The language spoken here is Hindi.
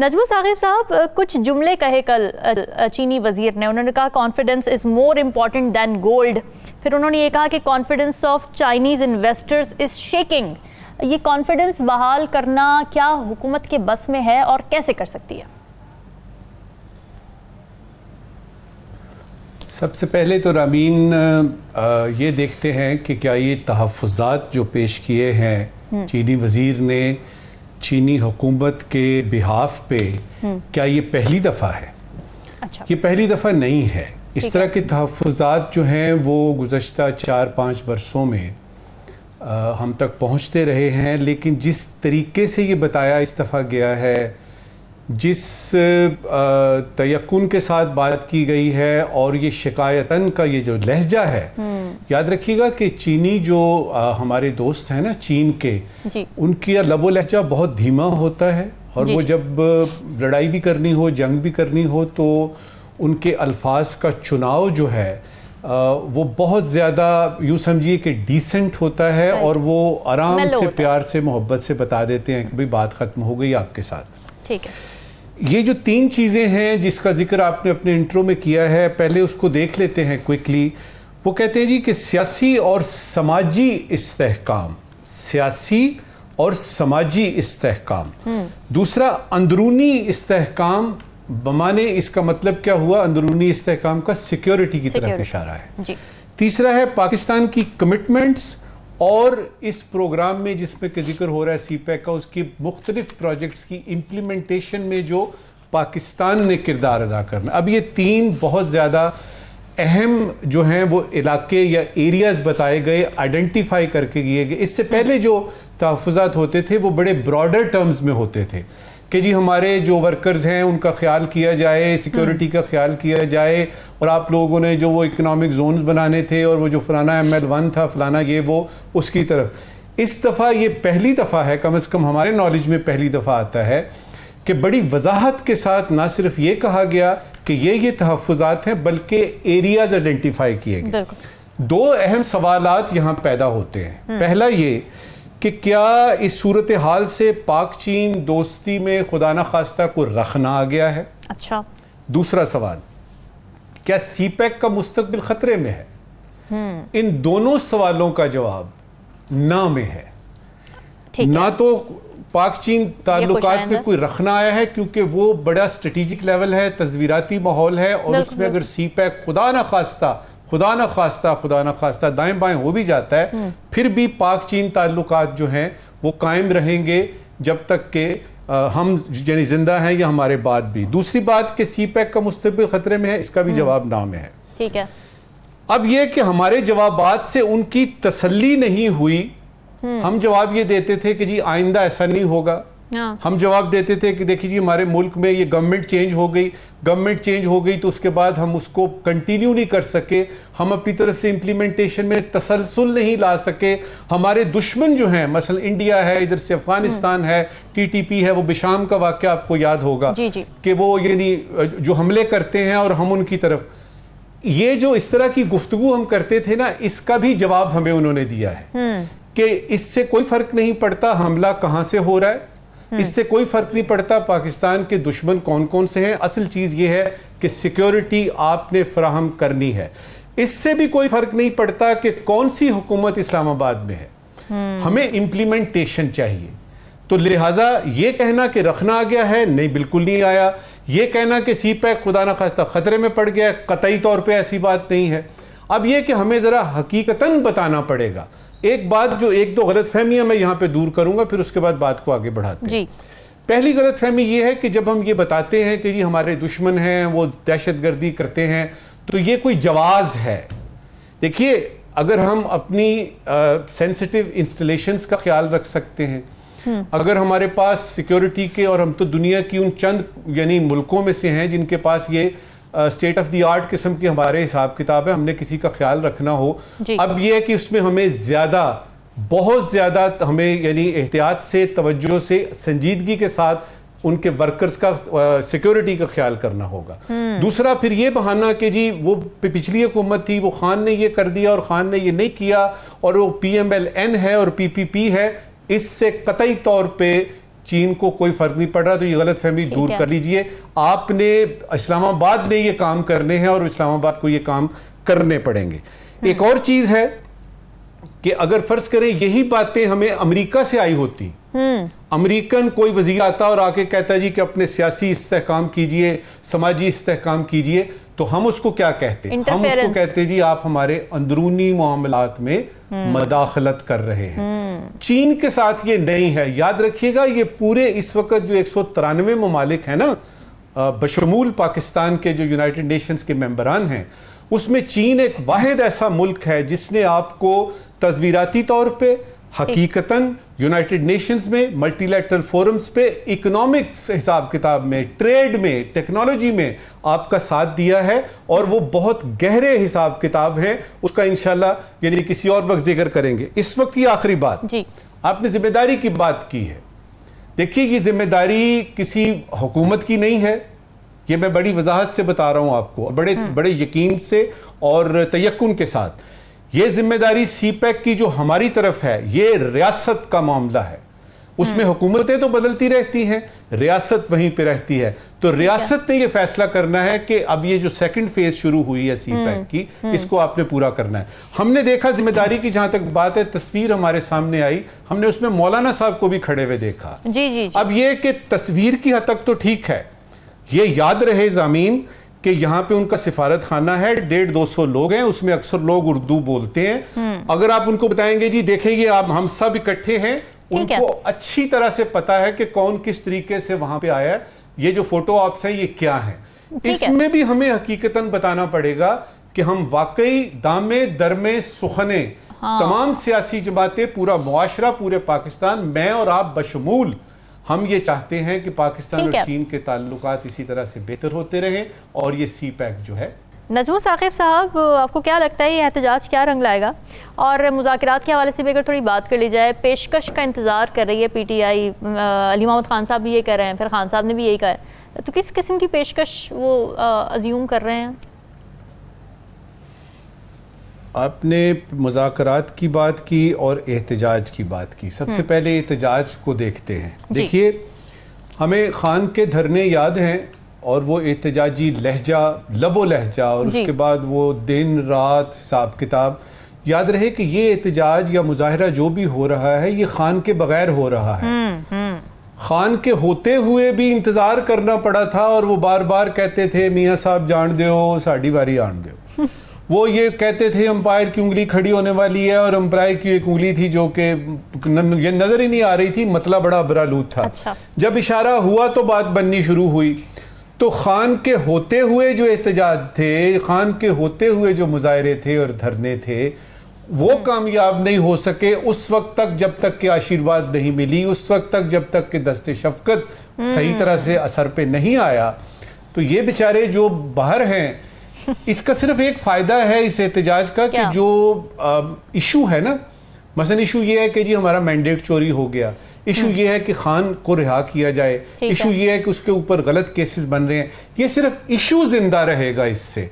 नजमू साहिब साहब कुछ जुमले कहे कल चीनी वजीर ने उन्होंने कहा confidence is more important than gold फिर उन्होंने ये कहा कि confidence of Chinese investors is shaking ये कॉन्फिडेंस बहाल करना क्या हुकूमत के बस में है और कैसे कर सकती है सबसे पहले तो रामीन ये देखते हैं कि क्या ये तहफ़ात जो पेश किए हैं हम्म। चीनी वज़ीर ने चीनी हुकूमत के बिहाफ पे हम्म। क्या ये पहली दफ़ा है अच्छा। ये पहली दफ़ा नहीं है इस तरह के तहफात जो हैं वो गुज्त चार पाँच बरसों में आ, हम तक पहुंचते रहे हैं लेकिन जिस तरीके से ये बताया इस दफ़ा गया है जिस तयकुन के साथ बात की गई है और ये शिकायतन का ये जो लहजा है हम्म। याद रखिएगा कि चीनी जो हमारे दोस्त हैं ना चीन के उनकी लबो लहजा बहुत धीमा होता है और वो जब लड़ाई भी करनी हो जंग भी करनी हो तो उनके अल्फाज का चुनाव जो है वो बहुत ज़्यादा यूँ समझिए कि डिसेंट होता है और वो आराम से प्यार से मोहब्बत से बता देते हैं कि भाई बात ख़त्म हो गई आपके साथ ठीक है ये जो तीन चीज़ें हैं जिसका जिक्र आपने अपने इंट्रो में किया है पहले उसको देख लेते हैं क्विकली वो कहते हैं जी कि सियासी और समाजी इस्तेकाम सियासी और समाजी इस्तेकाम हम्म। दूसरा अंदरूनी इस्तेकाम बमाने इसका मतलब क्या हुआ अंदरूनी इस्तेकाम का सिक्योरिटी की तरफ इशारा है तीसरा है पाकिस्तान की कमिटमेंट्स और इस प्रोग्राम में जिसमें जिक्र हो रहा है सी पैक e का उसकी मुख्तलिफ प्रोजेक्ट्स की इम्प्लीमेंटेशन में जो पाकिस्तान ने किरदार अदा करना अब ये तीन बहुत ज़्यादा अहम जो हैं वो इलाके या एरियाज़ बताए गए आइडेंटिफाई करके किए गए इससे पहले जो तहफात होते थे वो बड़े ब्रॉडर टर्म्स में होते थे कि जी हमारे जो वर्कर्स हैं उनका ख्याल किया जाए सिक्योरिटी हम्म। का ख्याल किया जाए और आप लोगों ने जो वो इकोनॉमिक जोन्स बनाने थे और वो जो फलाना एम एल वन था फलाना ये वो उसकी तरफ इस दफ़ा ये पहली दफ़ा है कम अज़ कम हमारे नॉलेज में पहली दफ़ा आता है कि बड़ी वजाहत के साथ ना सिर्फ ये कहा गया कि ये ये तहफ़ात हैं बल्कि एरियाज आइडेंटिफाई किए गए दो अहम सवाल यहाँ पैदा होते हैं हम्म। पहला ये कि क्या इस सूरत हाल से पाक चीन दोस्ती में खुदा न खास्ता को रखना आ गया है अच्छा दूसरा सवाल क्या सी पैक e का मुस्तबिल खतरे में है हम्म। इन दोनों सवालों का जवाब ना में है ना है। तो पाक चीन ताल्लुक में कोई रखना आया है क्योंकि वो बड़ा स्ट्रेटिजिक लेवल है तस्वीराती माहौल है और उसमें अगर सी पैक e खुदा ना खास्ता खुदा न खास्ता खुदा न खास्ता दाएं बाएं हो भी जाता है हम्म। फिर भी पाक चीन ताल्लुक जो हैं वो कायम रहेंगे जब तक के आ, हम यानी जिंदा हैं या हमारे बाद भी दूसरी बात कि सी पैक e का मुस्तबिल ख़तरे में है इसका भी हम्म। जवाब ना में है ठीक है अब यह कि हमारे जवाब से उनकी तसली नहीं हुई हम्म। हम जवाब ये देते थे कि जी आइंदा ऐसा नहीं होगा हाँ। हम जवाब देते थे कि देखिए जी हमारे मुल्क में ये गवर्नमेंट चेंज हो गई गवर्नमेंट चेंज हो गई तो उसके बाद हम उसको कंटिन्यू नहीं कर सके हम अपनी तरफ से इम्प्लीमेंटेशन में तसलसल नहीं ला सके हमारे दुश्मन जो हैं मसल इंडिया है इधर से अफगानिस्तान हम्म। है टीटीपी है वो बिशाम का वाक्य आपको याद होगा जी जी। कि वो यानी जो हमले करते हैं और हम उनकी तरफ ये जो इस तरह की गुफ्तगु हम करते थे ना इसका भी जवाब हमें उन्होंने दिया है हम्म। कि इससे कोई फर्क नहीं पड़ता हमला कहाँ से हो रहा है हम्म। इससे कोई फर्क नहीं पड़ता पाकिस्तान के दुश्मन कौन कौन से हैं असल चीज ये है कि सिक्योरिटी आपने फ्राहम करनी है इससे भी कोई फर्क नहीं पड़ता कि कौन सी हुकूमत इस्लामाबाद में है हम्म। हमें इम्प्लीमेंटेशन चाहिए तो लिहाजा ये कहना कि रखना आ गया है नहीं बिल्कुल नहीं आया ये कहना कि सी पैक खुदा न खास्ता खतरे में पड़ गया कतई तौर पर ऐसी बात नहीं है अब यह कि हमें ज़रा हकीकता बताना पड़ेगा एक बात जो एक दो गलत फहमियाँ मैं यहाँ पे दूर करूँगा फिर उसके बाद बात को आगे बढ़ाते हैं पहली गलत फहमी ये है कि जब हम ये बताते हैं कि जी हमारे दुश्मन हैं वो दहशतगर्दी करते हैं तो ये कोई जवाज़ है देखिए अगर हम अपनी सेंसिटिव इंस्टॉलेशन का ख्याल रख सकते हैं हम्म। अगर हमारे पास सिक्योरिटी के और हम तो दुनिया की उन चंद यानी मुल्कों में से हैं जिनके पास ये स्टेट ऑफ द आर्ट किस्म की हमारे हिसाब किताब है हमने किसी का ख्याल रखना हो अब यह है कि उसमें हमें ज़्यादा बहुत ज़्यादा हमें यानी एहतियात से तवज्जो से संजीदगी के साथ उनके वर्कर्स का सिक्योरिटी का ख्याल करना होगा हम्म। दूसरा फिर ये बहाना कि जी वो पिछली हुकूमत थी वो खान ने ये कर दिया और खान ने ये नहीं किया और वो पी एम एल एन है और पी पी पी है इससे कतई तौर पर चीन को कोई फर्क नहीं पड़ रहा तो ये गलत फहमी दूर कर लीजिए आपने इस्लामाबाद ने ये काम करने हैं और इस्लामाबाद को ये काम करने पड़ेंगे हम्म। एक और चीज है कि अगर फर्ज करें यही बातें हमें अमेरिका से आई होती हम्म। अमेरिकन कोई वजीर आता और आके कहता जी कि अपने सियासी इस्तेकाम कीजिए समाजी इस्तेकाम कीजिए तो हम उसको क्या कहते हम उसको कहते जी आप हमारे अंदरूनी मामलात में हम्म। मदाखलत कर रहे हैं चीन के साथ ये नहीं है याद रखिएगा ये पूरे इस वक्त जो एक सौ तिरानवे ममालिक है ना बशमूल पाकिस्तान के जो यूनाइटेड नेशंस के मेम्बरान हैं उसमें चीन एक वाद ऐसा मुल्क है जिसने आपको तस्वीराती तौर पर हकीकतन यूनाइटेड नेशंस में मल्टीलेटरल फोरम्स पे इकोनॉमिक्स हिसाब किताब में ट्रेड में टेक्नोलॉजी में आपका साथ दिया है और वो बहुत गहरे हिसाब किताब है उसका इंशाल्लाह यानी किसी और वक्त जिक्र करेंगे इस वक्त ये आखिरी बात जी। आपने जिम्मेदारी की बात की है देखिए ये जिम्मेदारी किसी हुकूमत की नहीं है ये मैं बड़ी वजाहत से बता रहा हूँ आपको बड़े हम्म। बड़े यकीन से और तयक्न के साथ ये जिम्मेदारी सीपैक e की जो हमारी तरफ है ये रियासत का मामला है उसमें हम्म। हुकूमतें तो बदलती रहती हैं रियासत वहीं पे रहती है तो रियासत ने ये फैसला करना है कि अब ये जो सेकंड फेज शुरू हुई है सी पैक e हम्म, की हम्म। इसको आपने पूरा करना है हमने देखा जिम्मेदारी की जहां तक बात है तस्वीर हमारे सामने आई हमने उसमें मौलाना साहब को भी खड़े हुए देखा जी जी, जी। अब ये कि तस्वीर की हद तक तो ठीक है ये याद रहे जामीन कि यहाँ पे उनका सिफारत खाना है डेढ़ दो सौ लोग हैं उसमें अक्सर लोग उर्दू बोलते हैं हम्म। अगर आप उनको बताएंगे जी देखेंगे आप हम सब इकट्ठे हैं उनको अच्छी तरह से पता है कि कौन किस तरीके से वहां पे आया है ये जो फोटो ऑप्स ये क्या है इसमें भी हमें हकीकतन बताना पड़ेगा कि हम वाकई दामे दरमे सुखने हाँ। तमाम सियासी जमाते पूरा मुआशरा पूरे पाकिस्तान मैं और आप बशमूल हम ये चाहते हैं कि पाकिस्तान और चीन के ताल्लुक इसी तरह से बेहतर होते रहे और ये सी पैक जो है नजमू साकिब साहब आपको क्या लगता है ये एहतजाज क्या रंग लाएगा और मुजाकर के हवाले से भी अगर थोड़ी बात कर ली जाए पेशकश का इंतज़ार कर रही है P T I Ali Mohammad Khan साहब भी ये कह रहे हैं फिर खान साहब ने भी यही कहा है तो किस किस्म की पेशकश वो अज्यूम कर रहे हैं आपने मुजाकरात की बात की और एहतजाज की बात की सबसे हम्म। पहले एहतजाज को देखते हैं देखिए हमें खान के धरने याद हैं और वो एहतजाजी लहजा लबो लहजा और उसके बाद वो दिन रात हिसाब किताब याद रहे कि ये एहतजाज या मुजाहरा जो भी हो रहा है ये खान के बगैर हो रहा है हम्म, हम्म। खान के होते हुए भी इंतज़ार करना पड़ा था और वो बार बार कहते थे मियाँ साहब जान दो साड़ी बारी आन दो वो ये कहते थे अंपायर की उंगली खड़ी होने वाली है और अंपायर की एक उंगली थी जो कि ये नज़र ही नहीं आ रही थी मतला बड़ा बरालूद था अच्छा। जब इशारा हुआ तो बात बननी शुरू हुई तो खान के होते हुए जो एहतजाज थे खान के होते हुए जो मुजाहरे थे और धरने थे वो हम्म। कामयाब नहीं हो सके उस वक्त तक जब तक के आशीर्वाद नहीं मिली उस वक्त तक जब तक के दस्ते शफकत सही हम्म। तरह से असर पे नहीं आया तो ये बेचारे जो बाहर हैं इसका सिर्फ एक फायदा है इस एहतजाज का क्या? कि जो इशू है ना मसलन इशू ये है कि जी हमारा मैंडेट चोरी हो गया इशू हम्म। ये है कि खान को रिहा किया जाए इशू ये है कि उसके ऊपर गलत केसेस बन रहे हैं ये सिर्फ इशू जिंदा रहेगा इससे